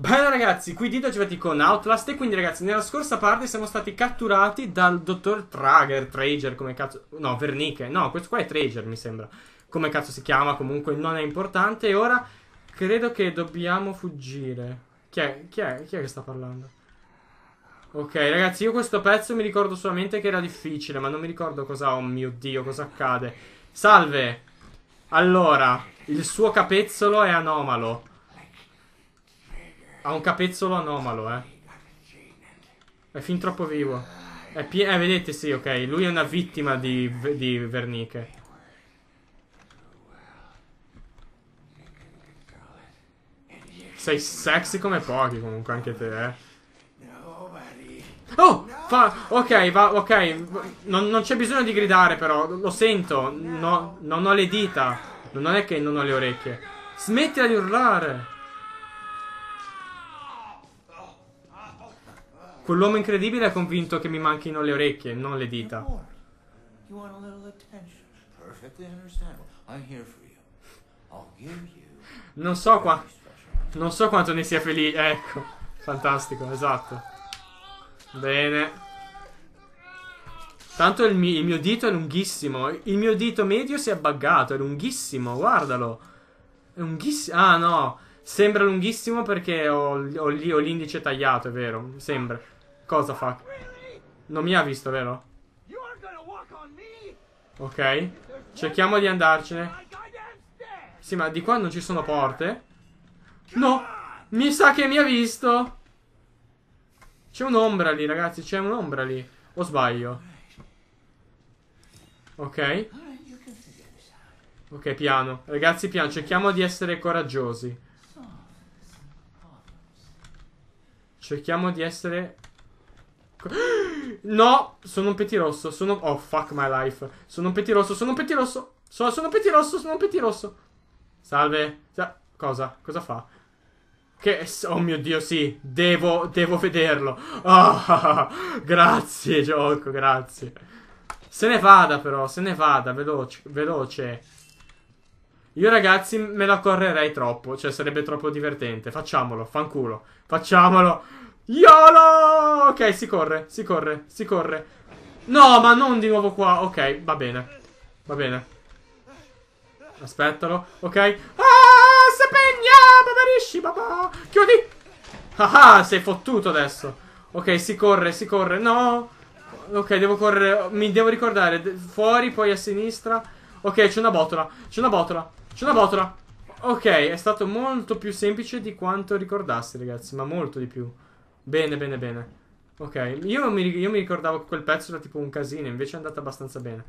Bene ragazzi, qui Dito ci metti con Outlast e quindi ragazzi nella scorsa parte siamo stati catturati dal dottor Trager, Trager come cazzo, no Vernike, no questo qua è Trager mi sembra, come cazzo si chiama comunque non è importante e ora credo che dobbiamo fuggire, chi è, chi è, chi è che sta parlando? Ok ragazzi io questo pezzo mi ricordo solamente che era difficile ma non mi ricordo cosa, oh mio dio cosa accade, salve, allora il suo capezzolo è anomalo ha un capezzolo anomalo, eh. È fin troppo vivo. È eh, vedete, sì, ok. Lui è una vittima di, di verniche. Sei sexy come pochi, comunque, anche te, eh. Oh! Fa... Ok, va, ok. Non, non c'è bisogno di gridare, però. Lo sento. No, non ho le dita. Non è che non ho le orecchie. Smettila di urlare. Quell'uomo incredibile è convinto che mi manchino le orecchie, non le dita. Non so qua. Non so quanto ne sia felice. Ecco. Fantastico, esatto. Bene. Tanto il mio, il, mio dito è lunghissimo. Il mio dito medio si è buggato. È lunghissimo, guardalo. È lunghissimo. Ah, no. Sembra lunghissimo perché ho, ho, ho l'indice tagliato, è vero. Sembra. Cosa fa? Non mi ha visto, vero? Ok. Cerchiamo di andarcene. Sì, ma di qua non ci sono porte. No! Mi sa che mi ha visto! C'è un'ombra lì, ragazzi. C'è un'ombra lì. O sbaglio? Ok. Ok, piano. Ragazzi, piano. Cerchiamo di essere coraggiosi. Cerchiamo di essere Ecco. No, sono un petirosso, sono... Oh, fuck my life. Sono un petirosso, sono un petirosso. Sono, sono un petirosso, sono un petirosso. Salve. Sa cosa? Cosa fa? Che... Oh mio Dio, sì. Devo, devo vederlo. Oh, grazie, gioco, grazie. Se ne vada, però. Se ne vada, veloce. veloce. Io, ragazzi, me la correrei troppo. Cioè, sarebbe troppo divertente. Facciamolo, fanculo. Facciamolo. YOLO! Ok, si corre, si corre, si corre. No, ma non di nuovo qua. Ok, va bene. Va bene. Aspettalo. Ok. Ah, si pegna! Poverisci, papà! Chiudi! Ah, ah, sei fottuto adesso. Ok, si corre, si corre. No! Ok, devo correre. Mi devo ricordare. Fuori, poi a sinistra. Ok, c'è una botola. C'è una botola. C'è una botola. Ok, è stato molto più semplice di quanto ricordassi, ragazzi. Ma molto di più. Bene, bene, bene. Ok, io mi, io mi, ricordavo che quel pezzo era tipo un casino, invece è andata abbastanza bene.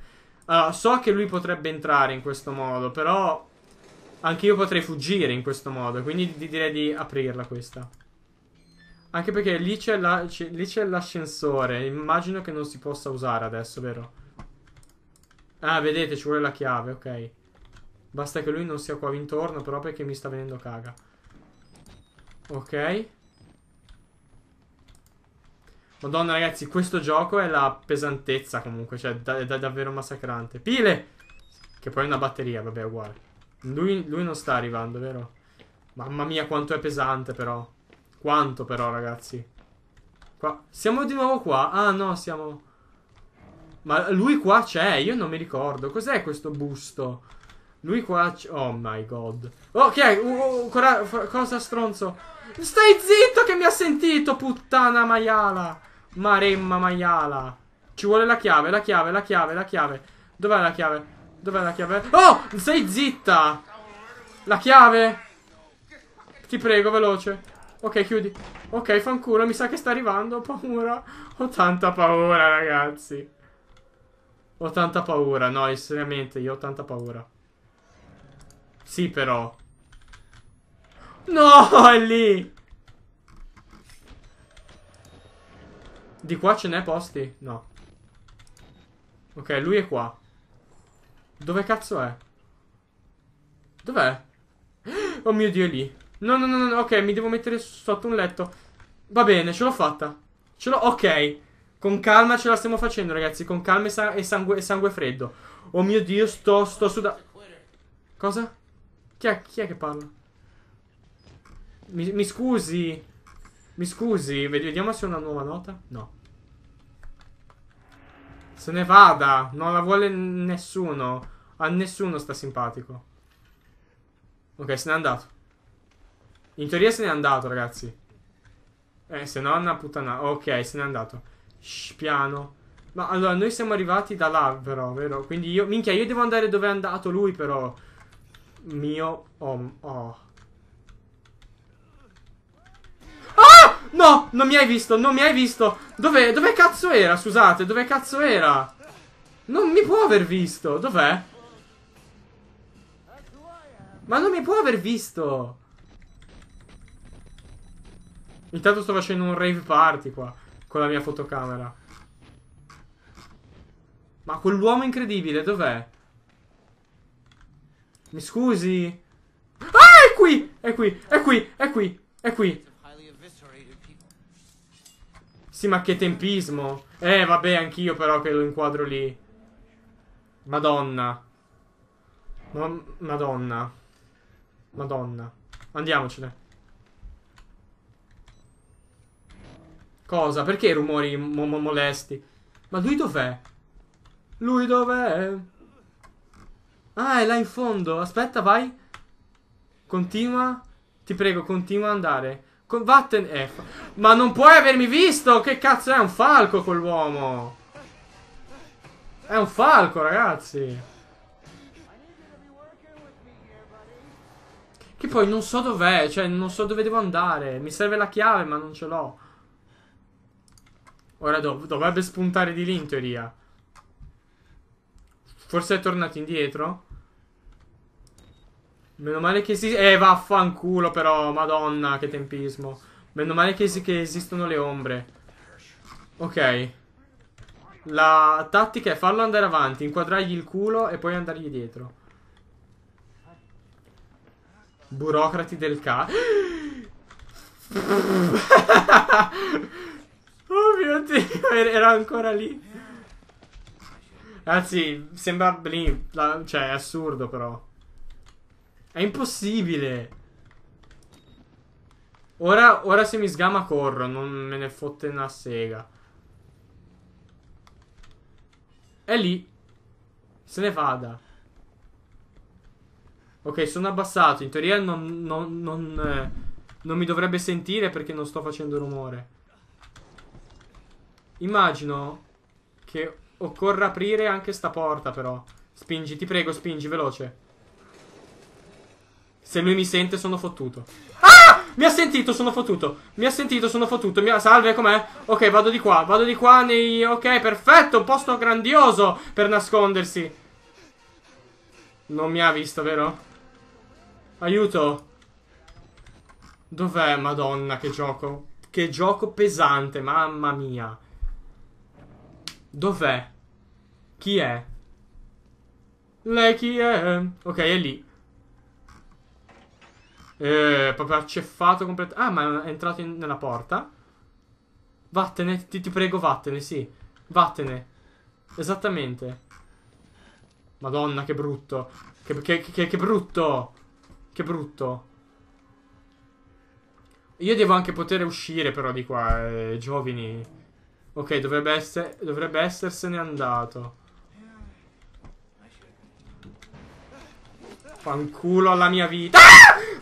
Allora, ah, so che lui potrebbe entrare in questo modo, però... Anche io potrei fuggire in questo modo, quindi ti direi di aprirla questa. Anche perché lì c'è l'ascensore, la, immagino che non si possa usare adesso, vero? Ah, vedete, ci vuole la chiave, ok. Basta che lui non sia qua intorno, però perché mi sta venendo caga. Ok. Madonna, ragazzi, questo gioco è la pesantezza comunque. Cioè, da, è da, davvero massacrante. Pile! Che poi è una batteria, vabbè, uguale. Lui, lui non sta arrivando, vero? Mamma mia, quanto è pesante, però. Quanto, però, ragazzi. Qua. Siamo di nuovo qua? Ah, no, siamo... Ma lui qua c'è, io non mi ricordo. Cos'è questo busto? Lui qua c'è... Oh my god. Ok, uh, uh, cosa stronzo? Stai zitto che mi ha sentito, puttana maiala! Maremma maiala. Ci vuole la chiave, la chiave, la chiave, la chiave. Dov'è la chiave? Dov'è la chiave? Oh! Sei zitta! La chiave! Ti prego, veloce. Ok, chiudi. Ok, fanculo, mi sa che sta arrivando. Ho paura. Ho tanta paura, ragazzi. Ho tanta paura. No, seriamente, io ho tanta paura. Sì, però. No, è lì! Di qua ce n'è posti? No. Ok, lui è qua. Dove cazzo è? Dov'è? Oh mio Dio, è lì. No, no, no, no, ok, mi devo mettere sotto un letto. Va bene, ce l'ho fatta. Ce l'ho, ok. Con calma ce la stiamo facendo, ragazzi. Con calma e, sa e, sangue, e sangue, freddo. Oh mio Dio, sto, sto da... Cosa? Chi è, chi è, che parla? Mi, mi scusi. Mi scusi, vediamo se è una nuova nota. No. Se ne vada, non la vuole nessuno. A nessuno sta simpatico. Ok, se n'è andato. In teoria se n'è andato, ragazzi. Eh, se no è una puttana. Ok, se n'è andato. Shh, piano. Ma allora, noi siamo arrivati da là, però, vero? Quindi io... Minchia, io devo andare dove è andato lui, però. Mio... Oh... oh. No, non mi hai visto, non mi hai visto. Dov'è, dove cazzo era? Scusate, dove cazzo era? Non mi può aver visto. Dov'è? Ma non mi può aver visto. Intanto sto facendo un rave party qua. Con la mia fotocamera. Ma quell'uomo incredibile, dov'è? Mi scusi? Ah, è qui! È qui, è qui, è qui, è qui. Sì, ma che tempismo. Eh, vabbè, anch'io però che lo inquadro lì. Madonna. Ma Madonna. Madonna. Andiamocene. Cosa? Perché i rumori mo mo molesti? Ma lui dov'è? Lui dov'è? Ah, è là in fondo. Aspetta, vai. Continua. Ti prego, continua ad andare. Con Vatten eh, F. Ma non puoi avermi visto! Che cazzo è un falco quell'uomo? È un falco, ragazzi. Che poi non so dov'è, cioè non so dove devo andare. Mi serve la chiave, ma non ce l'ho. Ora dov dovrebbe spuntare di lì in teoria. Forse è tornato indietro? Meno male che esiste... Eh, vaffanculo però, madonna, che tempismo. Meno male che, es che esistono le ombre. Ok. La tattica è farlo andare avanti, inquadrargli il culo e poi andargli dietro. Burocrati del ca... oh mio Dio, er-, era ancora lì. Anzi, sembra... Lì, cioè, è assurdo però. È impossibile. Ora, ora se mi sgama corro, non me ne fotte una sega. È lì. Se ne vada. Ok, sono abbassato. In teoria non, non, non, eh, non mi dovrebbe sentire perché non sto facendo rumore. Immagino che occorra aprire anche sta porta però. Spingi, ti prego, spingi, veloce. Se lui mi sente, sono fottuto. Ah! ah! Mi ha sentito, sono fottuto. Mi ha sentito, sono fottuto. Mi ha... Salve, com'è? Ok, vado di qua. Vado di qua nei... Ok, perfetto. Un posto grandioso per nascondersi. Non mi ha visto, vero? Aiuto. Dov'è? Madonna, che gioco. Che gioco pesante, mamma mia. Dov'è? Chi è? Lei chi è? Ok, è lì. Eh, proprio acceffato completamente. Ah, ma è entrato in- nella porta. Vattene, ti-, ti prego, vattene, sì. Vattene. Esattamente. Madonna, che brutto. Che, che, che, che brutto. Che brutto. Io devo anche poter uscire però di qua, eh, giovani. Ok, dovrebbe, esse- dovrebbe essersene andato. Fanculo alla mia vita. Ah!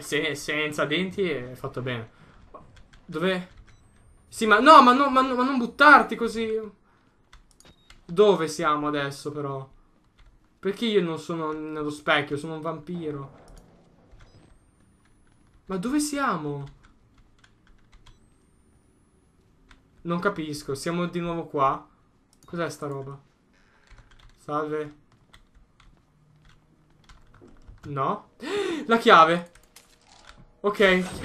se, senza denti è fatto bene. Dov'è? Sì, ma no, ma, no, ma, no, ma non buttarti così. Dove siamo adesso, però? Perché io non sono nello specchio? Sono un vampiro. Ma dove siamo? Non capisco. Siamo di nuovo qua? Cos'è sta roba? Salve. No. La chiave. Ok.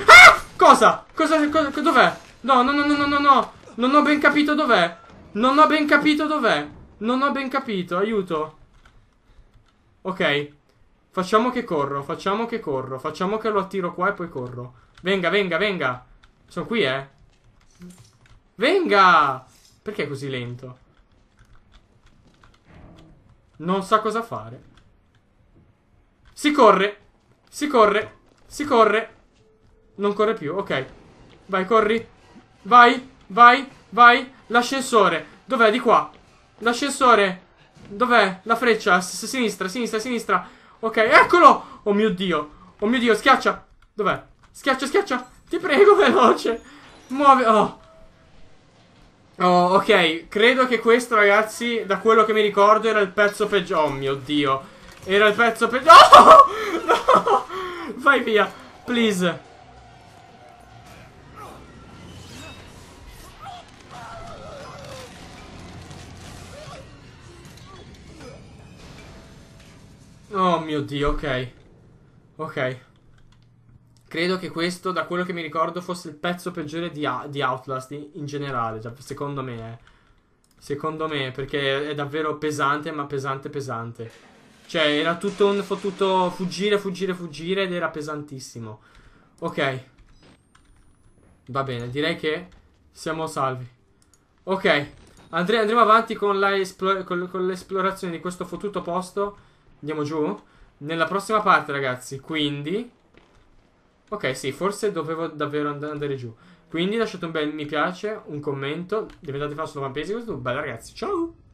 Ah! Cosa? Cosa? cosa dov'è? No, no, no, no, no, no. Non ho ben capito dov'è. Non ho ben capito dov'è. Non ho ben capito, aiuto. Ok. Facciamo che corro, facciamo che corro, facciamo che lo attiro qua e poi corro. Venga, venga, venga. Sono qui, eh. Venga! Perché è così lento? Non sa cosa fare. Si corre, si corre, si corre. Non corre più, ok. Vai, corri. Vai, vai, vai. L'ascensore. Dov'è? Di qua. L'ascensore. Dov'è? La freccia. sinistra, sinistra, sinistra. Ok, eccolo. Oh mio Dio. Oh mio Dio, schiaccia. Dov'è? Schiaccia, schiaccia. Ti prego, veloce. Muove. Oh. Oh, ok. Credo che questo, ragazzi, da quello che mi ricordo, era il pezzo peggio. Oh mio Dio. Era il pezzo peggio. No! No! Vai via. Please. Oh mio Dio, ok. Ok. Credo che questo, da quello che mi ricordo, fosse il pezzo peggiore di, di Outlast in, in generale. Cioè, secondo me, eh. Secondo me, perché è davvero pesante, ma pesante, pesante. Cioè, era tutto un fottuto fuggire, fuggire, fuggire ed era pesantissimo. Ok. Va bene, direi che siamo salvi. Ok. Andre andremo avanti con l'esplorazione di questo fottuto posto Andiamo giù? Nella prossima parte, ragazzi, quindi... Ok, sì, forse dovevo davvero andare giù. Quindi lasciate un bel mi piace, un commento, diventate fan solo fan questo. Bella ragazzi, ciao!